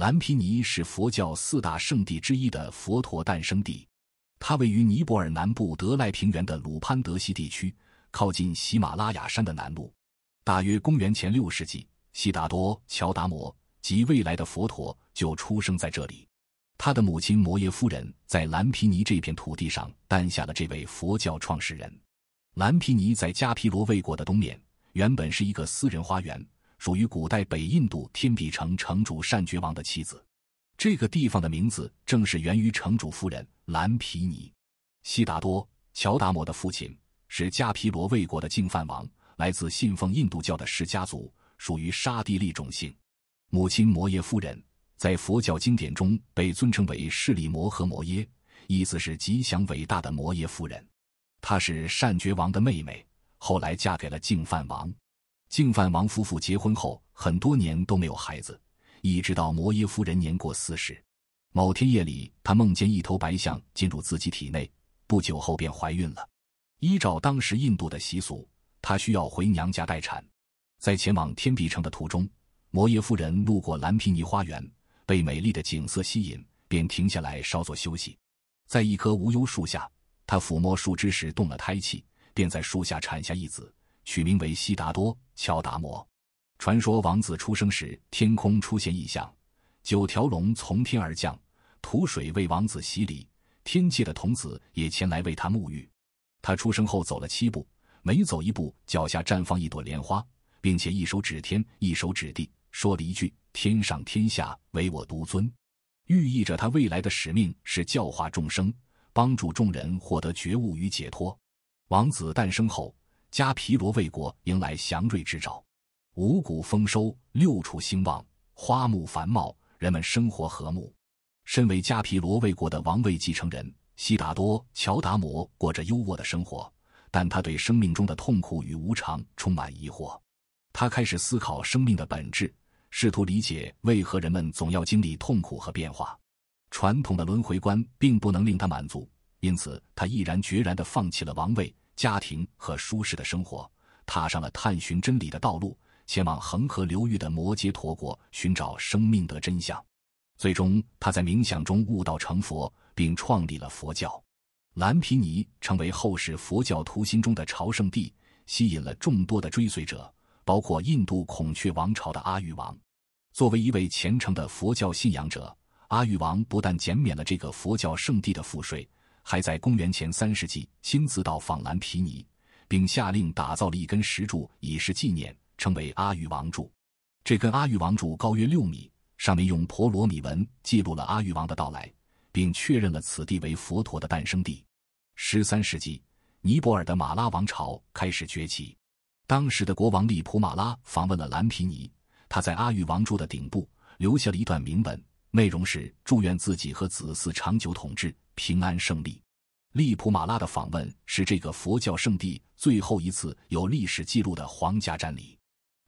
蓝皮尼是佛教四大圣地之一的佛陀诞生地，它位于尼泊尔南部德赖平原的鲁潘德西地区，靠近喜马拉雅山的南部。大约公元前六世纪，悉达多·乔达摩及未来的佛陀就出生在这里。他的母亲摩耶夫人在蓝皮尼这片土地上诞下了这位佛教创始人。蓝皮尼在加毗罗卫国的东面，原本是一个私人花园。属于古代北印度天比城城主善觉王的妻子，这个地方的名字正是源于城主夫人兰皮尼。悉达多乔达摩的父亲是迦毗罗卫国的净饭王，来自信奉印度教的释迦族，属于沙地利种姓。母亲摩耶夫人在佛教经典中被尊称为释利摩和摩耶，意思是吉祥伟大的摩耶夫人。她是善觉王的妹妹，后来嫁给了净饭王。净饭王夫妇结婚后，很多年都没有孩子。一直到摩耶夫人年过四十，某天夜里，她梦见一头白象进入自己体内，不久后便怀孕了。依照当时印度的习俗，她需要回娘家待产。在前往天碧城的途中，摩耶夫人路过蓝皮尼花园，被美丽的景色吸引，便停下来稍作休息。在一棵无忧树下，她抚摸树枝时动了胎气，便在树下产下一子。取名为悉达多·乔达摩。传说王子出生时，天空出现异象，九条龙从天而降，吐水为王子洗礼。天界的童子也前来为他沐浴。他出生后走了七步，每走一步脚下绽放一朵莲花，并且一手指天，一手指地，说了一句“天上天下，唯我独尊”，寓意着他未来的使命是教化众生，帮助众人获得觉悟与解脱。王子诞生后。迦毗罗卫国迎来祥瑞之兆，五谷丰收，六畜兴旺，花木繁茂，人们生活和睦。身为迦毗罗卫国的王位继承人，悉达多乔达摩过着优渥的生活，但他对生命中的痛苦与无常充满疑惑。他开始思考生命的本质，试图理解为何人们总要经历痛苦和变化。传统的轮回观并不能令他满足，因此他毅然决然地放弃了王位。家庭和舒适的生活，踏上了探寻真理的道路，前往恒河流域的摩羯陀国寻找生命的真相。最终，他在冥想中悟道成佛，并创立了佛教。蓝皮尼成为后世佛教徒心中的朝圣地，吸引了众多的追随者，包括印度孔雀王朝的阿育王。作为一位虔诚的佛教信仰者，阿育王不但减免了这个佛教圣地的赋税。还在公元前三世纪亲自到访蓝皮尼，并下令打造了一根石柱以示纪念，称为阿育王柱。这根阿育王柱高约六米，上面用婆罗米文记录了阿育王的到来，并确认了此地为佛陀的诞生地。十三世纪，尼泊尔的马拉王朝开始崛起。当时的国王利普马拉访问了蓝皮尼，他在阿育王柱的顶部留下了一段铭文，内容是祝愿自己和子嗣长久统治。平安胜利，利普马拉的访问是这个佛教圣地最后一次有历史记录的皇家战礼。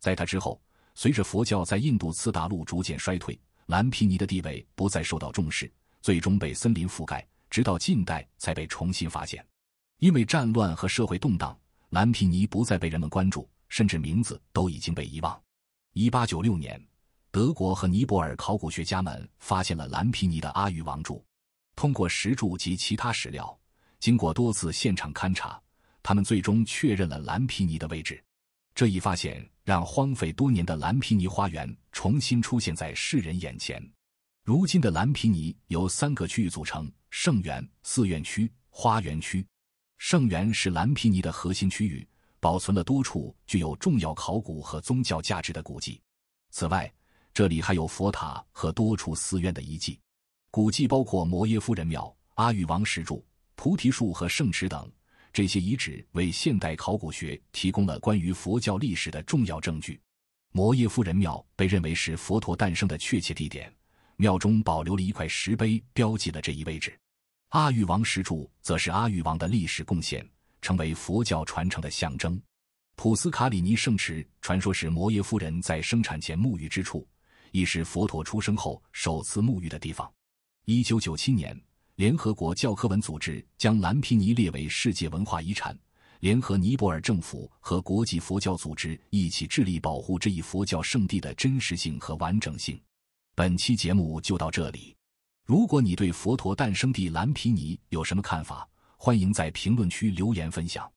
在他之后，随着佛教在印度次大陆逐渐衰退，蓝皮尼的地位不再受到重视，最终被森林覆盖，直到近代才被重新发现。因为战乱和社会动荡，蓝皮尼不再被人们关注，甚至名字都已经被遗忘。一八九六年，德国和尼泊尔考古学家们发现了蓝皮尼的阿育王柱。通过石柱及其他史料，经过多次现场勘查，他们最终确认了蓝皮尼的位置。这一发现让荒废多年的蓝皮尼花园重新出现在世人眼前。如今的蓝皮尼由三个区域组成：圣园、寺院区、花园区。圣园是蓝皮尼的核心区域，保存了多处具有重要考古和宗教价值的古迹。此外，这里还有佛塔和多处寺院的遗迹。古迹包括摩耶夫人庙、阿育王石柱、菩提树和圣池等。这些遗址为现代考古学提供了关于佛教历史的重要证据。摩耶夫人庙被认为是佛陀诞生的确切地点，庙中保留了一块石碑，标记了这一位置。阿育王石柱则是阿育王的历史贡献，成为佛教传承的象征。普斯卡里尼圣池传说是摩耶夫人在生产前沐浴之处，亦是佛陀出生后首次沐浴的地方。一九九七年，联合国教科文组织将蓝皮尼列为世界文化遗产，联合尼泊尔政府和国际佛教组织一起致力保护这一佛教圣地的真实性和完整性。本期节目就到这里，如果你对佛陀诞生地蓝皮尼有什么看法，欢迎在评论区留言分享。